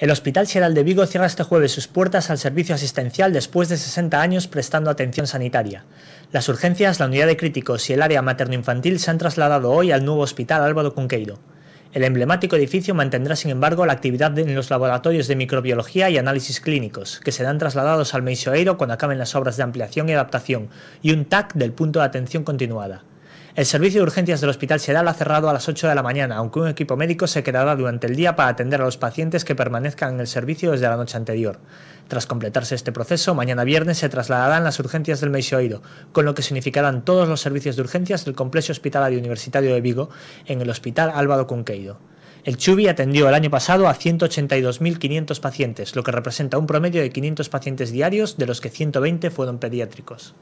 El Hospital General de Vigo cierra este jueves sus puertas al servicio asistencial después de 60 años prestando atención sanitaria. Las urgencias, la unidad de críticos y el área materno-infantil se han trasladado hoy al nuevo Hospital Álvaro Cunqueiro. El emblemático edificio mantendrá, sin embargo, la actividad en los laboratorios de microbiología y análisis clínicos, que serán trasladados al Meisoeiro cuando acaben las obras de ampliación y adaptación, y un TAC del punto de atención continuada. El servicio de urgencias del Hospital será ha cerrado a las 8 de la mañana, aunque un equipo médico se quedará durante el día para atender a los pacientes que permanezcan en el servicio desde la noche anterior. Tras completarse este proceso, mañana viernes se trasladarán las urgencias del oído, con lo que significarán todos los servicios de urgencias del Complejo Hospitalario Universitario de Vigo en el Hospital Álvaro Conqueido. El Chubi atendió el año pasado a 182.500 pacientes, lo que representa un promedio de 500 pacientes diarios, de los que 120 fueron pediátricos.